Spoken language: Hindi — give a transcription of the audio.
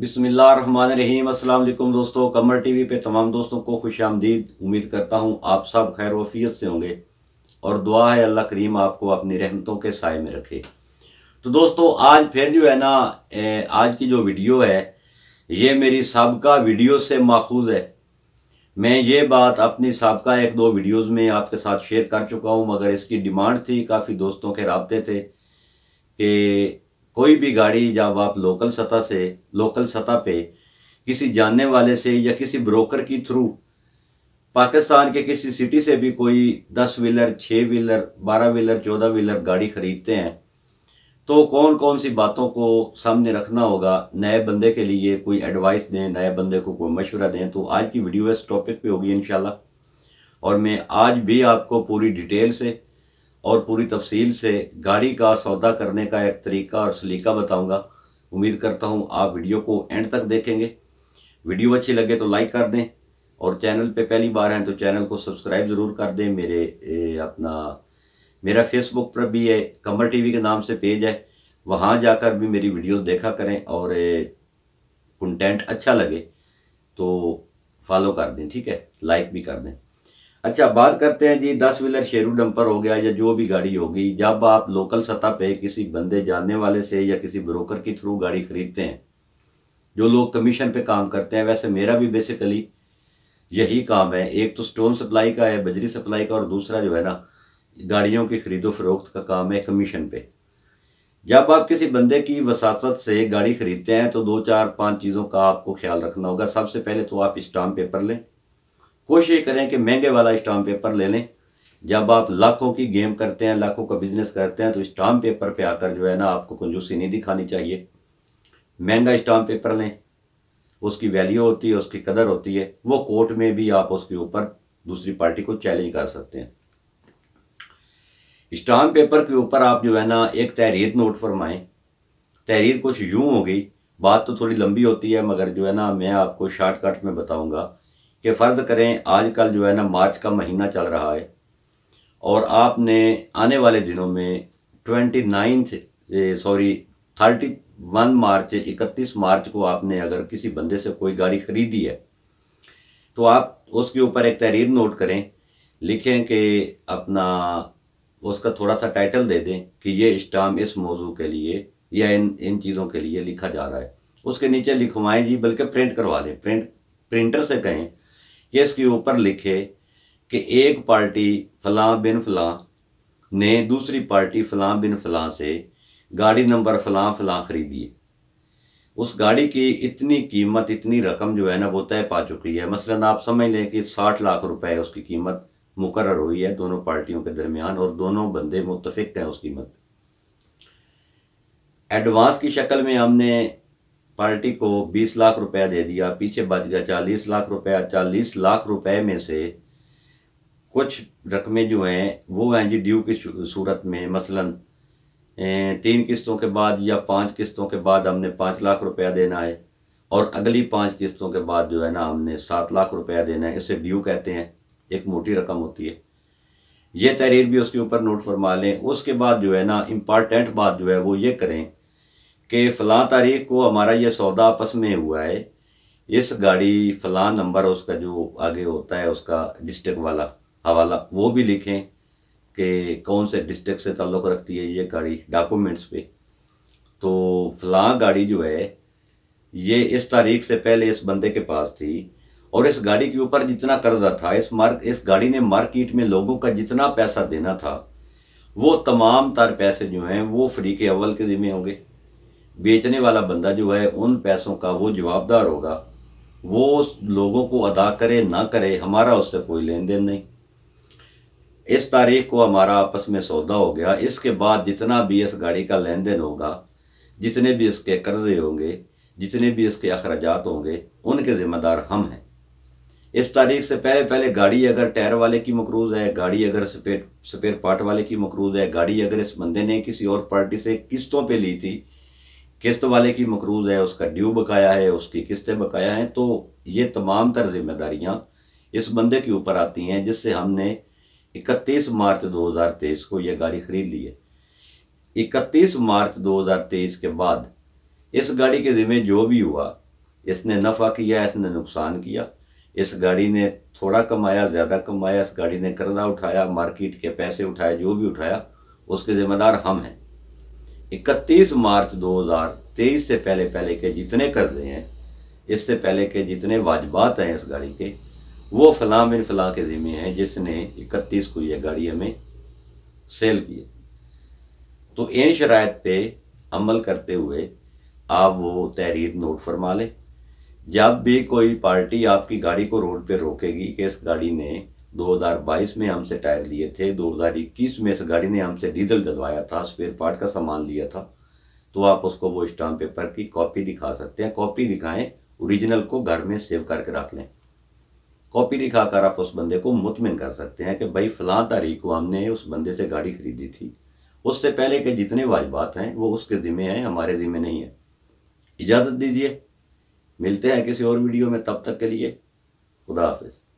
बिसमीम अल्लाम दोस्तों कमर टीवी पे तमाम दोस्तों को खुश आमदीद उम्मीद करता हूँ आप सब खैर वफियत से होंगे और दुआ है अल्लाह करीम आपको अपनी रहमतों के साय में रखे तो दोस्तों आज फिर जो है ना आज की जो वीडियो है ये मेरी सबका वीडियो से माखूज है मैं ये बात अपनी सबका एक दो वीडियोज़ में आपके साथ शेयर कर चुका हूँ मगर इसकी डिमांड थी काफ़ी दोस्तों के रबते थे कि कोई भी गाड़ी जब आप लोकल सतह से लोकल सतह पे किसी जानने वाले से या किसी ब्रोकर की थ्रू पाकिस्तान के किसी सिटी से भी कोई दस व्हीलर छः व्हीलर बारह व्हीलर चौदह व्हीलर गाड़ी ख़रीदते हैं तो कौन कौन सी बातों को सामने रखना होगा नए बंदे के लिए कोई एडवाइस दें नए बंदे को कोई मशवरा दें तो आज की वीडियो इस टॉपिक पे होगी इन और मैं आज भी आपको पूरी डिटेल से और पूरी तफसील से गाड़ी का सौदा करने का एक तरीका और सलीका बताऊंगा उम्मीद करता हूं आप वीडियो को एंड तक देखेंगे वीडियो अच्छी लगे तो लाइक कर दें और चैनल पे पहली बार हैं तो चैनल को सब्सक्राइब ज़रूर कर दें मेरे ए, अपना मेरा फेसबुक पर भी है कमर टी के नाम से पेज है वहाँ जाकर भी मेरी वीडियोज़ देखा करें और कंटेंट अच्छा लगे तो फॉलो कर दें ठीक है लाइक भी कर दें अच्छा बात करते हैं जी दस व्हीलर शेरू डंपर हो गया या जो भी गाड़ी होगी जब आप लोकल सतह पे किसी बंदे जानने वाले से या किसी ब्रोकर के थ्रू गाड़ी खरीदते हैं जो लोग कमीशन पे काम करते हैं वैसे मेरा भी बेसिकली यही काम है एक तो स्टोन सप्लाई का है बजरी सप्लाई का और दूसरा जो है ना गाड़ियों की खरीदो फरोख्त का काम है कमीशन पे जब आप किसी बंदे की वसासत से गाड़ी खरीदते हैं तो दो चार पांच चीज़ों का आपको ख्याल रखना होगा सबसे पहले तो आप स्टाम्प पेपर लें कोशिश करें कि महंगे वाला स्टाम्प पेपर ले लें जब आप लाखों की गेम करते हैं लाखों का बिजनेस करते हैं तो स्टाम्प पेपर पे आकर जो है ना आपको कंजूसी नहीं दिखानी चाहिए महंगा स्टाम्प पेपर लें उसकी वैल्यू होती है उसकी कदर होती है वो कोर्ट में भी आप उसके ऊपर दूसरी पार्टी को चैलेंज कर सकते हैं स्टाम्प पेपर के ऊपर आप जो है ना एक तहरीर नोट फरमाएं तहरीर कुछ यूं हो गई बात तो थोड़ी लंबी होती है मगर जो है ना मैं आपको शॉर्टकट में बताऊंगा कि फ़र्ज़ करें आजकल जो है ना मार्च का महीना चल रहा है और आपने आने वाले दिनों में twenty ninth sorry thirty one March इकतीस मार्च को आपने अगर किसी बंदे से कोई गाड़ी ख़रीदी है तो आप उसके ऊपर एक तहरीर नोट करें लिखें कि अपना उसका थोड़ा सा टाइटल दे दें कि ये इस्टाम इस मौजू के लिए या इन इन चीज़ों के लिए लिखा जा रहा है उसके नीचे लिखवाएं जी बल्कि प्रिंट करवा लें प्रिंट प्रिंटर से कहें जिसके ऊपर लिखे कि एक पार्टी फलां बिन फलां ने दूसरी पार्टी फलां बिन फलां से गाड़ी नंबर फलां फलां खरीदी है उस गाड़ी की इतनी कीमत इतनी रकम जो है ना वो तय पा चुकी है मसलन आप समझ लें कि साठ लाख रुपए उसकी कीमत मुकर हुई है दोनों पार्टियों के दरमियान और दोनों बंदे मुतफिक हैं उस कीमत एडवांस की शक्ल में हमने पार्टी को 20 लाख रुपया दे दिया पीछे बच गया 40 लाख रुपया 40 लाख रुपए में से कुछ रकमें जो हैं वो हैं जी ड्यू की सूरत में मसलन तीन किस्तों के बाद या पांच किस्तों के बाद हमने पाँच लाख रुपया देना है और अगली पांच किस्तों के बाद जो है ना हमने सात लाख रुपया देना है इसे ड्यू कहते हैं एक मोटी रकम होती है ये तहरीर भी उसके ऊपर नोट फरमा लें उसके बाद जो है ना इम्पॉर्टेंट बात जो है वो ये करें कि फ़लाँ तारीख को हमारा ये सौदा आपस में हुआ है इस गाड़ी फ़लाँ नंबर उसका जो आगे होता है उसका डिस्ट्रिक्ट वाला हवाला वो भी लिखें कि कौन से डिस्ट्रिक्ट से ताल्लुक़ रखती है ये गाड़ी डॉक्यूमेंट्स पे तो फ़लाँ गाड़ी जो है ये इस तारीख से पहले इस बंदे के पास थी और इस गाड़ी के ऊपर जितना कर्जा था इस मार्क इस गाड़ी ने मार्केट में लोगों का जितना पैसा देना था वो तमाम तार पैसे जो हैं वो फ्री के अव्वल के ज़िम्मे होंगे बेचने वाला बंदा जो है उन पैसों का वो जवाबदार होगा वो उस लोगों को अदा करे ना करे हमारा उससे कोई लेन देन नहीं इस तारीख को हमारा आपस में सौदा हो गया इसके बाद जितना भी इस गाड़ी का लेन देन होगा जितने भी इसके कर्जे होंगे जितने भी इसके अखराज होंगे उनके ज़िम्मेदार हम हैं इस तारीख से पहले पहले गाड़ी अगर टायर वाले की मकरूज़ है गाड़ी अगर स्पेयर स्पेयर पार्ट वाले की मकरूज़ है गाड़ी अगर इस बंदे ने किसी और पार्टी से किस्तों पे ली थी किस्त तो वाले की मकरूज है उसका ड्यू बकाया है उसकी किस्तें बकाया हैं तो ये तमाम तर जिम्मेदारियाँ इस बंदे के ऊपर आती हैं जिससे हमने इकतीस मार्च 2023 को यह गाड़ी खरीद ली है इकतीस मार्च 2023 के बाद इस गाड़ी के ज़िम्मे जो भी हुआ इसने नफ़ा किया इसने नुकसान किया इस गाड़ी ने थोड़ा कमाया ज़्यादा कमाया इस गाड़ी ने कर्जा उठाया मार्केट के पैसे उठाए जो भी उठाया उसके ज़िम्मेदार हम हैं इकतीस मार्च 2023 से पहले पहले के जितने कर्जे हैं इससे पहले के जितने वाजबात हैं इस गाड़ी के वो फला मिन फला के ज़िम्मे हैं जिसने इकतीस को यह गाड़ी हमें सेल की तो इन शराय पे अमल करते हुए आप वो तहरीर नोट फरमा लें जब भी कोई पार्टी आपकी गाड़ी को रोड पे रोकेगी कि इस गाड़ी ने 2022 में हमसे टायर लिए थे 2021 में इस गाड़ी ने हमसे डीजल डलवाया था स्पेयर पार्ट का सामान लिया था तो आप उसको वो स्टाम्प पेपर की कॉपी दिखा सकते हैं कॉपी दिखाएं ओरिजिनल को घर में सेव करके रख लें कॉपी दिखाकर आप उस बंदे को मुतमिन कर सकते हैं कि भाई फलां तारीख को हमने उस बंदे से गाड़ी खरीदी थी उससे पहले के जितने वाजबात हैं वो उसके ज़िम्मे हैं हमारे ज़िम्मे नहीं है इजाज़त दीजिए मिलते हैं किसी और वीडियो में तब तक के लिए खुदा हाफिज़